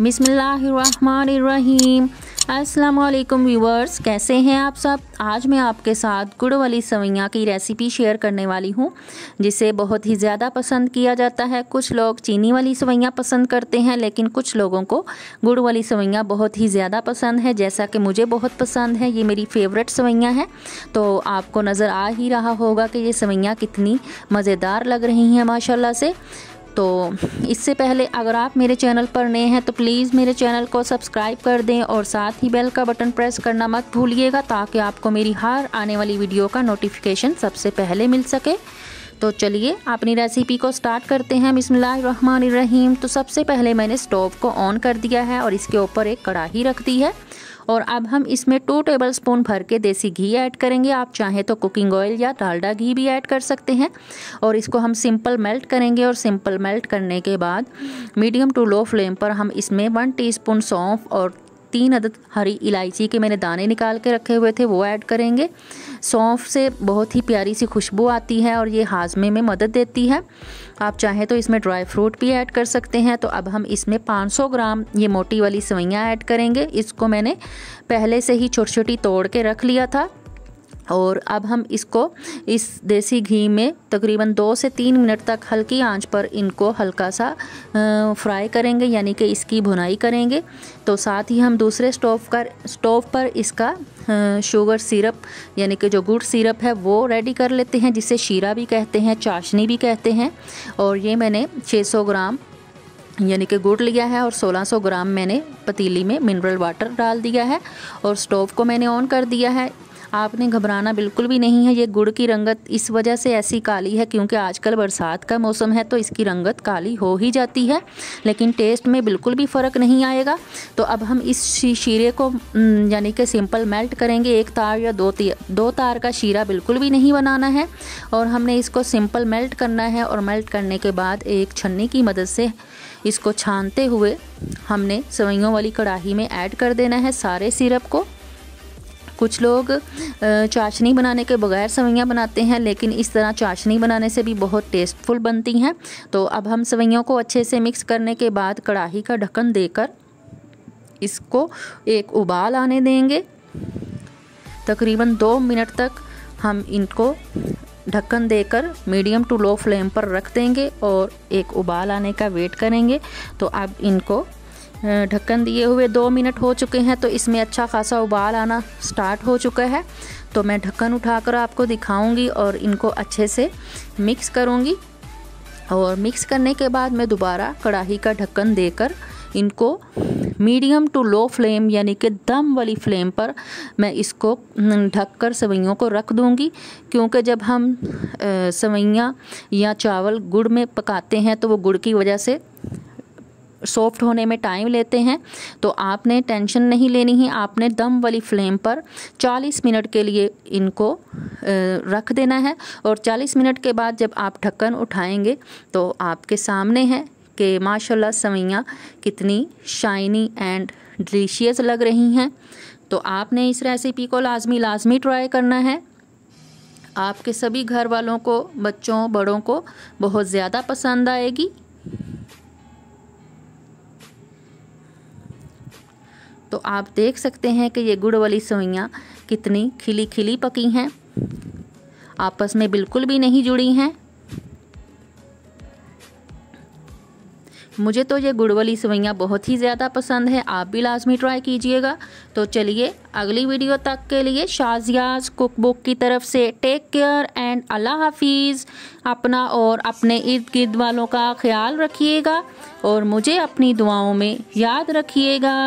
बिसमीम अस्सलाम व्यूवर्स कैसे हैं आप सब आज मैं आपके साथ गुड़ वाली सवैयाँ की रेसिपी शेयर करने वाली हूँ जिसे बहुत ही ज़्यादा पसंद किया जाता है कुछ लोग चीनी वाली सवैयाँ पसंद करते हैं लेकिन कुछ लोगों को गुड़ वाली सवैयाँ बहुत ही ज़्यादा पसंद है जैसा कि मुझे बहुत पसंद है ये मेरी फेवरेट सवैयाँ हैं तो आपको नज़र आ ही रहा होगा कि ये सवैयाँ कितनी मज़ेदार लग रही हैं माशाला से तो इससे पहले अगर आप मेरे चैनल पर नए हैं तो प्लीज़ मेरे चैनल को सब्सक्राइब कर दें और साथ ही बेल का बटन प्रेस करना मत भूलिएगा ताकि आपको मेरी हर आने वाली वीडियो का नोटिफिकेशन सबसे पहले मिल सके तो चलिए अपनी रेसिपी को स्टार्ट करते हैं बिसमान रहीम तो सबसे पहले मैंने स्टोव को ऑन कर दिया है और इसके ऊपर एक कढ़ाही रख दी है और अब हम इसमें टू टेबल स्पून भर के देसी घी ऐड करेंगे आप चाहें तो कुकिंग ऑयल या डालडा घी भी ऐड कर सकते हैं और इसको हम सिंपल मेल्ट करेंगे और सिंपल मेल्ट करने के बाद मीडियम टू लो फ्लेम पर हम इसमें वन टी सौंफ और तीन अदद हरी इलायची के मैंने दाने निकाल के रखे हुए थे वो ऐड करेंगे सौंफ से बहुत ही प्यारी सी खुशबू आती है और ये हाजमे में मदद देती है आप चाहें तो इसमें ड्राई फ्रूट भी ऐड कर सकते हैं तो अब हम इसमें 500 ग्राम ये मोटी वाली सवैयाँ ऐड करेंगे इसको मैंने पहले से ही छोटी छोटी तोड़ के रख लिया था और अब हम इसको इस देसी घी में तकरीबन दो से तीन मिनट तक हल्की आंच पर इनको हल्का सा फ्राई करेंगे यानी कि इसकी भुनाई करेंगे तो साथ ही हम दूसरे स्टोव कर स्टोव पर इसका शुगर सिरप यानी कि जो गुड़ सिरप है वो रेडी कर लेते हैं जिसे शीरा भी कहते हैं चाशनी भी कहते हैं और ये मैंने 600 ग्राम यानी कि गुड़ लिया है और 1600 ग्राम मैंने पतीली में मिनरल वाटर डाल दिया है और स्टोव को मैंने ऑन कर दिया है आपने घबराना बिल्कुल भी नहीं है ये गुड़ की रंगत इस वजह से ऐसी काली है क्योंकि आजकल बरसात का मौसम है तो इसकी रंगत काली हो ही जाती है लेकिन टेस्ट में बिल्कुल भी फ़र्क नहीं आएगा तो अब हम इस शीरे को हम्म, यानी कि सिंपल मेल्ट करेंगे एक तार या दो दो तार का शीरा बिल्कुल भी नहीं बनाना है और हमने इसको सिंपल मेल्ट करना है और मेल्ट करने के बाद एक छन्नी की मदद से इसको छानते हुए हमने सवैयों वाली कढ़ाई में ऐड कर देना है सारे सिरप को कुछ लोग चाशनी बनाने के बगैर सवैयाँ बनाते हैं लेकिन इस तरह चाशनी बनाने से भी बहुत टेस्टफुल बनती हैं तो अब हम सवैयों को अच्छे से मिक्स करने के बाद कढ़ाही का ढक्कन देकर इसको एक उबाल आने देंगे तकरीबन दो मिनट तक हम इनको ढक्कन देकर मीडियम टू लो फ्लेम पर रख देंगे और एक उबाल आने का वेट करेंगे तो अब इनको ढक्कन दिए हुए दो मिनट हो चुके हैं तो इसमें अच्छा खासा उबाल आना स्टार्ट हो चुका है तो मैं ढक्कन उठाकर आपको दिखाऊंगी और इनको अच्छे से मिक्स करूंगी और मिक्स करने के बाद मैं दोबारा कढ़ाई का ढक्कन देकर इनको मीडियम टू लो फ्लेम यानी कि दम वाली फ्लेम पर मैं इसको ढक कर सवैयों को रख दूंगी क्योंकि जब हम सवैयाँ या चावल गुड़ में पकाते हैं तो वो गुड़ की वजह से सॉफ्ट होने में टाइम लेते हैं तो आपने टेंशन नहीं लेनी है आपने दम वाली फ्लेम पर 40 मिनट के लिए इनको रख देना है और 40 मिनट के बाद जब आप ढक्कन उठाएंगे तो आपके सामने है कि माशाल्लाह सवैयाँ कितनी शाइनी एंड डिलीशियस लग रही हैं तो आपने इस रेसिपी को लाजमी लाजमी ट्राई करना है आपके सभी घर वालों को बच्चों बड़ों को बहुत ज़्यादा पसंद आएगी तो आप देख सकते हैं कि ये गुड़ वाली सेवैयाँ कितनी खिली खिली पकी हैं आपस में बिल्कुल भी नहीं जुड़ी हैं मुझे तो ये गुड़ वाली सेवैयाँ बहुत ही ज़्यादा पसंद है आप भी लाजमी ट्राई कीजिएगा तो चलिए अगली वीडियो तक के लिए शाजियाज कुक बुक की तरफ से टेक केयर एंड अल्लाह हाफिज़ अपना और अपने इर्द गिर्द वालों का ख्याल रखिएगा और मुझे अपनी दुआओं में याद रखिएगा